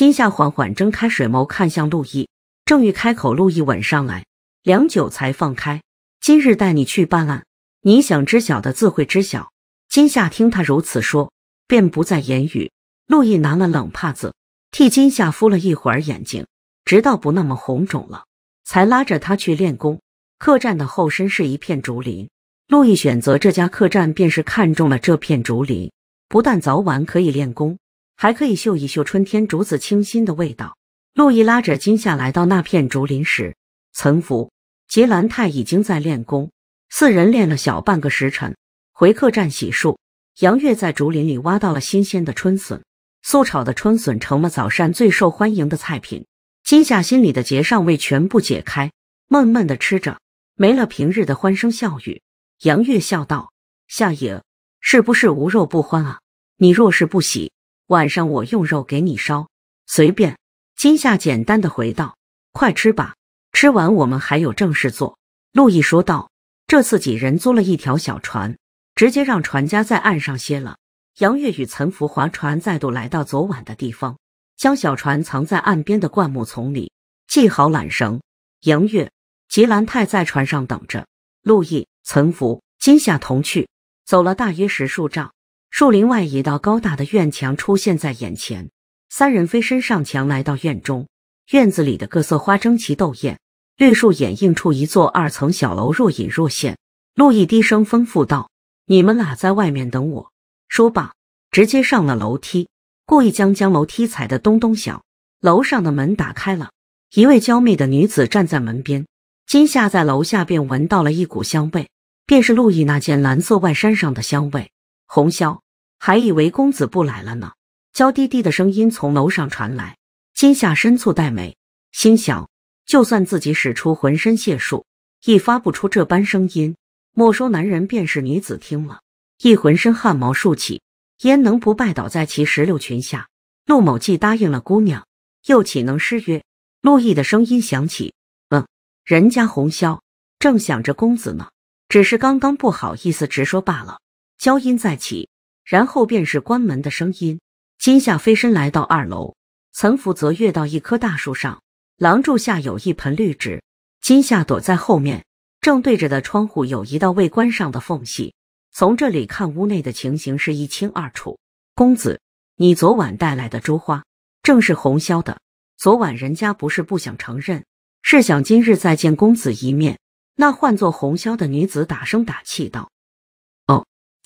金夏缓缓睁开水眸，看向陆毅，正欲开口，陆毅吻上来，良久才放开。今日带你去办案，你想知晓的自会知晓。金夏听他如此说，便不再言语。陆毅拿了冷帕子，替金夏敷了一会儿眼睛，直到不那么红肿了，才拉着他去练功。客栈的后身是一片竹林，陆毅选择这家客栈，便是看中了这片竹林，不但早晚可以练功。还可以嗅一嗅春天竹子清新的味道。路易拉着金夏来到那片竹林时，岑福、杰兰泰已经在练功。四人练了小半个时辰，回客栈洗漱。杨月在竹林里挖到了新鲜的春笋，素炒的春笋成了早膳最受欢迎的菜品。金夏心里的结尚未全部解开，闷闷的吃着，没了平日的欢声笑语。杨月笑道：“夏野，是不是无肉不欢啊？你若是不喜……”晚上我用肉给你烧，随便。金夏简单的回道：“快吃吧，吃完我们还有正事做。”路易说道。这次几人租了一条小船，直接让船家在岸上歇了。杨月与岑福划船，再度来到昨晚的地方，将小船藏在岸边的灌木丛里，系好缆绳。杨月、吉兰泰在船上等着。路易、岑福、金夏同去，走了大约十数丈。树林外一道高大的院墙出现在眼前，三人飞身上墙，来到院中。院子里的各色花争奇斗艳，绿树掩映处一座二层小楼若隐若现。陆毅低声吩咐道：“你们俩在外面等我。”说罢，直接上了楼梯，故意将将楼梯踩得咚咚响。楼上的门打开了，一位娇媚的女子站在门边。今夏在楼下便闻到了一股香味，便是陆毅那件蓝色外衫上的香味。红绡还以为公子不来了呢，娇滴滴的声音从楼上传来。金夏深蹙黛眉，心想：就算自己使出浑身解数，亦发不出这般声音。没收男人便是女子，听了一浑身汗毛竖起，焉能不拜倒在其石榴裙下？陆某既答应了姑娘，又岂能失约？陆毅的声音响起：“嗯，人家红绡正想着公子呢，只是刚刚不好意思直说罢了。”娇音再起，然后便是关门的声音。金夏飞身来到二楼，岑福则跃到一棵大树上。廊柱下有一盆绿植，金夏躲在后面，正对着的窗户有一道未关上的缝隙，从这里看屋内的情形是一清二楚。公子，你昨晚带来的珠花，正是红绡的。昨晚人家不是不想承认，是想今日再见公子一面。那唤作红绡的女子打声打气道。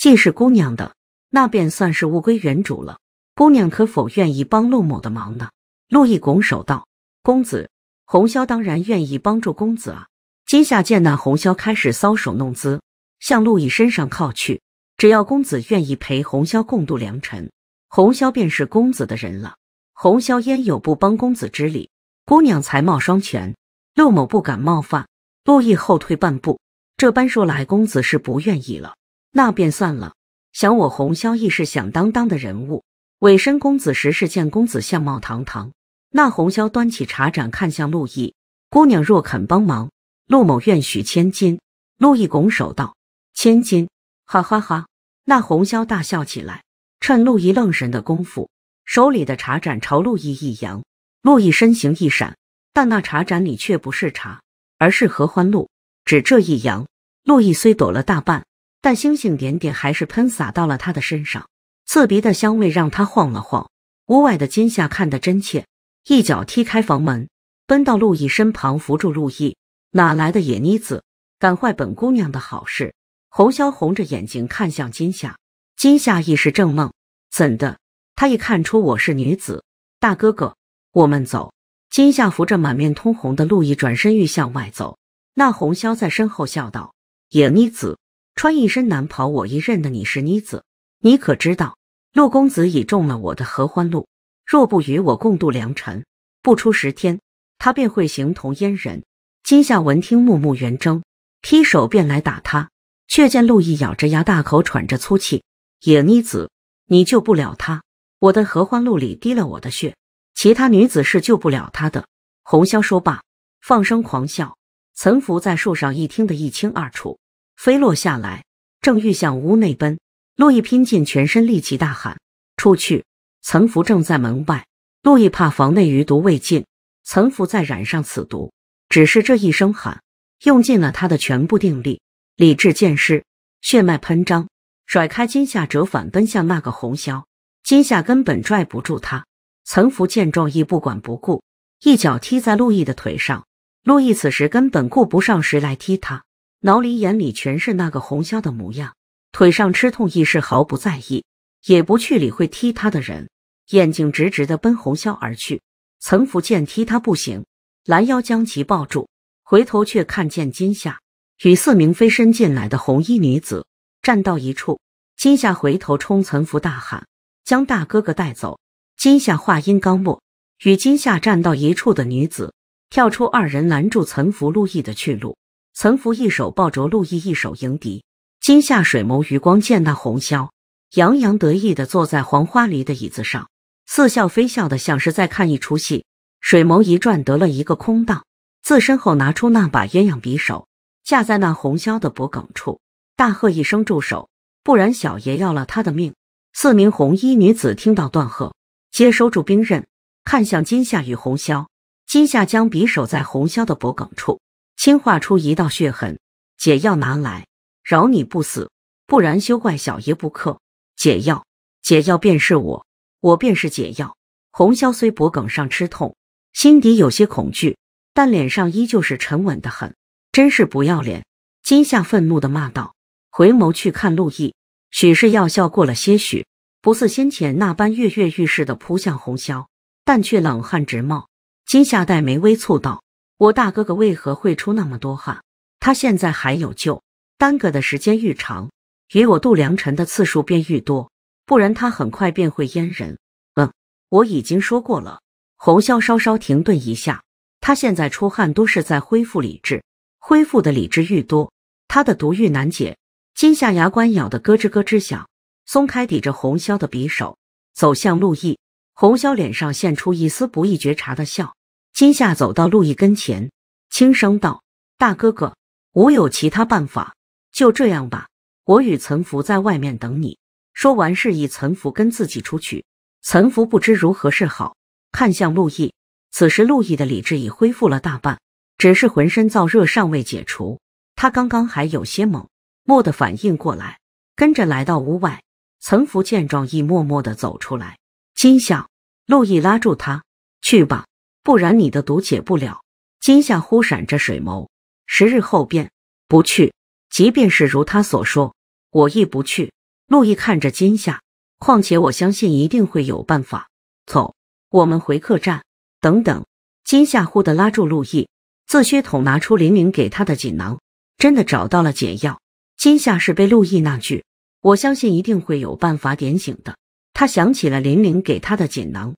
既是姑娘的，那便算是物归原主了。姑娘可否愿意帮陆某的忙呢？陆毅拱手道：“公子，红霄当然愿意帮助公子啊。”金夏见那红霄开始搔首弄姿，向陆毅身上靠去。只要公子愿意陪红霄共度良辰，红霄便是公子的人了。红霄焉有不帮公子之理？姑娘才貌双全，陆某不敢冒犯。陆毅后退半步，这般说来，公子是不愿意了。那便算了。想我红霄亦是响当当的人物，委身公子时是见公子相貌堂堂。那红霄端起茶盏，看向陆毅，姑娘若肯帮忙，陆某愿许千金。陆毅拱手道：“千金。”哈哈哈！那红霄大笑起来，趁陆毅愣神的功夫，手里的茶盏朝陆毅一扬。陆毅身形一闪，但那茶盏里却不是茶，而是合欢露。只这一扬，陆毅虽躲了大半。但星星点点还是喷洒到了他的身上，刺鼻的香味让他晃了晃。屋外的金夏看得真切，一脚踢开房门，奔到陆毅身旁，扶住陆毅：“哪来的野妮子，敢坏本姑娘的好事！红萧红着眼睛看向金夏，金夏一时正梦，怎的？他一看出我是女子。大哥哥，我们走。金夏扶着满面通红的陆毅转身欲向外走。那红萧在身后笑道：“野妮子。”穿一身男袍，我一认得你是妮子。你可知道，陆公子已中了我的合欢露，若不与我共度良辰，不出十天，他便会形同阉人。今夏闻听，目目圆睁，劈手便来打他，却见陆毅咬着牙，大口喘着粗气。野妮子，你救不了他。我的合欢露里滴了我的血，其他女子是救不了他的。红绡说罢，放声狂笑。岑福在树上一听得一清二楚。飞落下来，正欲向屋内奔，陆毅拼尽全身力气大喊：“出去！”岑福正在门外。陆毅怕房内余毒未尽，岑福再染上此毒。只是这一声喊，用尽了他的全部定力，理智渐失，血脉喷张，甩开金夏，折返奔向那个红绡。金夏根本拽不住他。岑福见状，亦不管不顾，一脚踢在陆毅的腿上。陆毅此时根本顾不上谁来踢他。老李眼里全是那个红霄的模样，腿上吃痛亦是毫不在意，也不去理会踢他的人，眼睛直直的奔红霄而去。岑福见踢他不行，拦腰将其抱住，回头却看见金夏与四名飞身进来的红衣女子站到一处。金夏回头冲岑福大喊：“将大哥哥带走！”金夏话音刚落，与金夏站到一处的女子跳出，二人拦住岑福、路易的去路。岑福一手抱着陆毅，一手迎敌。金夏水眸余光见那红绡，洋洋得意的坐在黄花梨的椅子上，似笑非笑的，像是在看一出戏。水眸一转，得了一个空档，自身后拿出那把鸳鸯匕首，架在那红绡的脖颈处，大喝一声：“住手！不然小爷要了他的命！”四名红衣女子听到断喝，皆收住兵刃，看向金夏与红绡。金夏将匕首在红绡的脖颈处。心划出一道血痕，解药拿来，饶你不死，不然休怪小爷不客解药，解药便是我，我便是解药。红霄虽脖梗上吃痛，心底有些恐惧，但脸上依旧是沉稳的很。真是不要脸！金夏愤怒的骂道，回眸去看陆毅，许是药效过了些许，不似先前那般跃跃欲试的扑向红霄，但却冷汗直冒。金夏黛眉微蹙道。我大哥哥为何会出那么多汗？他现在还有救，耽搁的时间愈长，与我度良辰的次数便愈多。不然他很快便会淹人。嗯，我已经说过了。红萧稍稍停顿一下，他现在出汗都是在恢复理智，恢复的理智愈多，他的毒愈难解。金下牙关咬得咯吱咯吱响，松开抵着红萧的匕首，走向陆毅。红萧脸上现出一丝不易觉察的笑。金夏走到陆毅跟前，轻声道：“大哥哥，无有其他办法，就这样吧。我与岑福在外面等你。”说完，示意岑福跟自己出去。岑福不知如何是好，看向陆毅。此时陆毅的理智已恢复了大半，只是浑身燥热尚未解除。他刚刚还有些懵，蓦地反应过来，跟着来到屋外。岑福见状，亦默默地走出来。金夏，陆毅拉住他：“去吧。”不然你的毒解不了。金夏忽闪着水眸，十日后便不去。即便是如他所说，我亦不去。陆毅看着金夏，况且我相信一定会有办法。走，我们回客栈。等等，金夏忽的拉住陆毅，自靴筒拿出林玲给他的锦囊，真的找到了解药。金夏是被陆毅那句“我相信一定会有办法”点醒的，他想起了林玲给他的锦囊。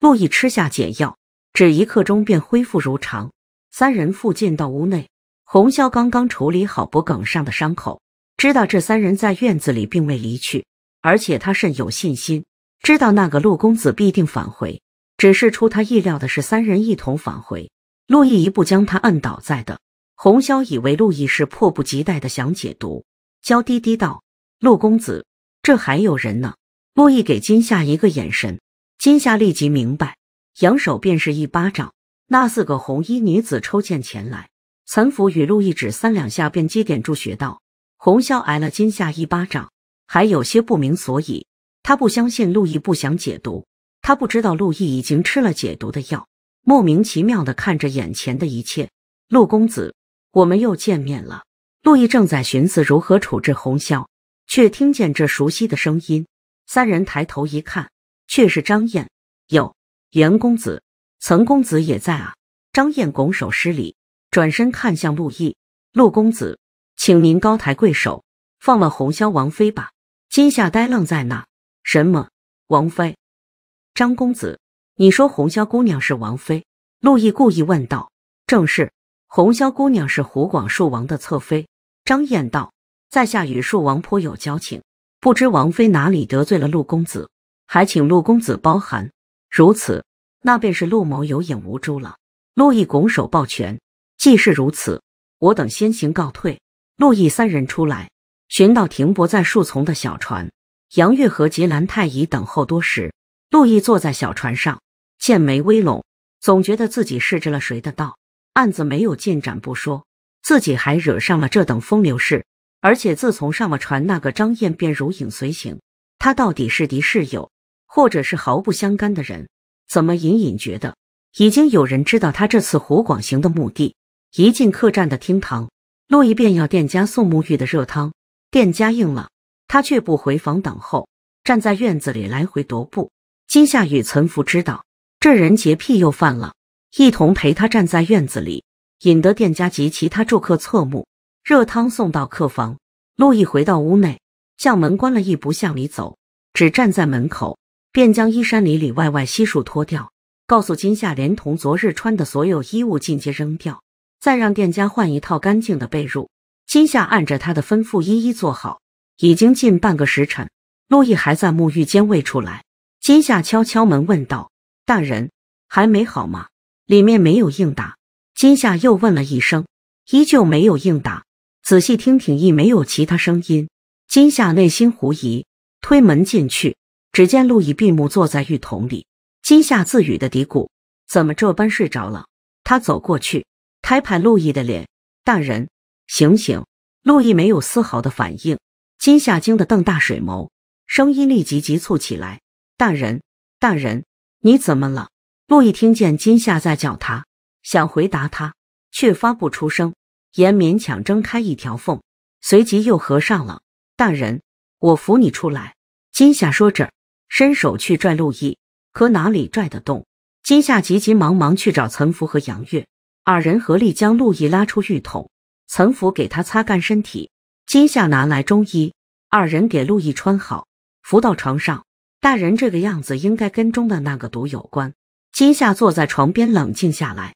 陆毅吃下解药，只一刻钟便恢复如常。三人附进到屋内，红萧刚刚处理好脖梗上的伤口，知道这三人在院子里并未离去，而且他甚有信心，知道那个陆公子必定返回。只是出他意料的是，三人一同返回。陆毅一步将他按倒在的，红萧以为陆毅是迫不及待的想解毒，娇滴滴道：“陆公子，这还有人呢。”陆毅给金夏一个眼神。金夏立即明白，扬手便是一巴掌。那四个红衣女子抽剑前来，岑福与陆毅指三两下便接点住穴道。红霄挨了金夏一巴掌，还有些不明所以。他不相信陆毅不想解毒，他不知道陆毅已经吃了解毒的药，莫名其妙的看着眼前的一切。陆公子，我们又见面了。陆毅正在寻思如何处置红霄，却听见这熟悉的声音。三人抬头一看。却是张燕，哟，严公子、岑公子也在啊！张燕拱手施礼，转身看向陆毅。陆公子，请您高抬贵手，放了红霄王妃吧！金夏呆愣在那，什么王妃？张公子，你说红霄姑娘是王妃？陆毅故意问道。正是，红霄姑娘是湖广树王的侧妃。张燕道，在下与树王颇有交情，不知王妃哪里得罪了陆公子？还请陆公子包涵，如此，那便是陆某有眼无珠了。陆毅拱手抱拳，既是如此，我等先行告退。陆毅三人出来，寻到停泊在树丛的小船，杨月和吉兰太乙等候多时。陆毅坐在小船上，剑眉微拢，总觉得自己失着了谁的道，案子没有进展不说，自己还惹上了这等风流事。而且自从上了船，那个张燕便如影随形，他到底是敌是友？或者是毫不相干的人，怎么隐隐觉得已经有人知道他这次湖广行的目的？一进客栈的厅堂，陆毅便要店家送沐浴的热汤，店家应了，他却不回房等候，站在院子里来回踱步。金夏与岑福知道这人洁癖又犯了，一同陪他站在院子里，引得店家及其他住客侧目。热汤送到客房，陆毅回到屋内，向门关了一步，向里走，只站在门口。便将衣衫里里外外悉数脱掉，告诉金夏，连同昨日穿的所有衣物尽皆扔掉，再让店家换一套干净的被褥。金夏按着他的吩咐一一做好。已经近半个时辰，陆毅还在沐浴间未出来。金夏敲敲门问道：“大人还没好吗？”里面没有应答。金夏又问了一声，依旧没有应答。仔细听听，亦没有其他声音。金夏内心狐疑，推门进去。只见陆毅闭目坐在浴桶里，金夏自语的嘀咕：“怎么这般睡着了？”他走过去，拍拍陆毅的脸：“大人，醒醒！”陆毅没有丝毫的反应。金夏惊得瞪大水眸，声音立即急促起来：“大人，大人，你怎么了？”陆毅听见金夏在叫他，想回答他，却发不出声，眼勉强睁开一条缝，随即又合上了。“大人，我扶你出来。”金夏说着。伸手去拽陆毅，可哪里拽得动？金夏急急忙忙去找岑福和杨月，二人合力将陆毅拉出浴桶。岑福给他擦干身体，金夏拿来中衣，二人给陆毅穿好，扶到床上。大人这个样子应该跟中的那个毒有关。金夏坐在床边冷静下来。